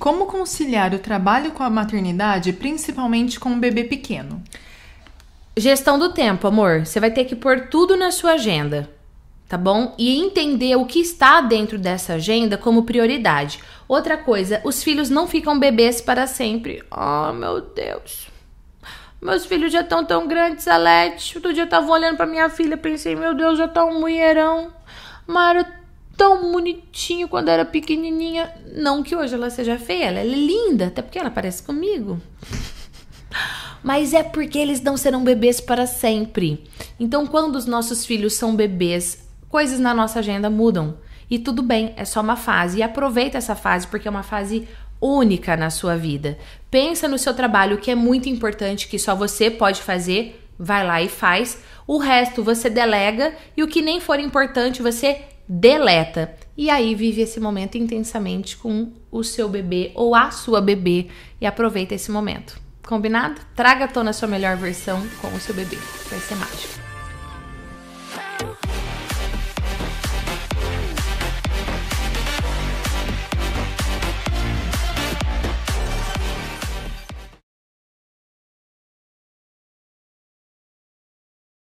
Como conciliar o trabalho com a maternidade, principalmente com um bebê pequeno? Gestão do tempo, amor. Você vai ter que pôr tudo na sua agenda, tá bom? E entender o que está dentro dessa agenda como prioridade. Outra coisa, os filhos não ficam bebês para sempre. Oh, meu Deus. Meus filhos já estão tão grandes, Alete. Outro dia eu tava olhando para minha filha, pensei, meu Deus, já tá um mulherão. Mara tão bonitinho quando era pequenininha. Não que hoje ela seja feia, ela é linda, até porque ela parece comigo. Mas é porque eles não serão bebês para sempre. Então, quando os nossos filhos são bebês, coisas na nossa agenda mudam. E tudo bem, é só uma fase. E aproveita essa fase porque é uma fase única na sua vida. Pensa no seu trabalho, que é muito importante, que só você pode fazer, vai lá e faz. O resto você delega e o que nem for importante você deleta. E aí vive esse momento intensamente com o seu bebê ou a sua bebê e aproveita esse momento. Combinado? Traga à tona a sua melhor versão com o seu bebê. Vai ser mágico.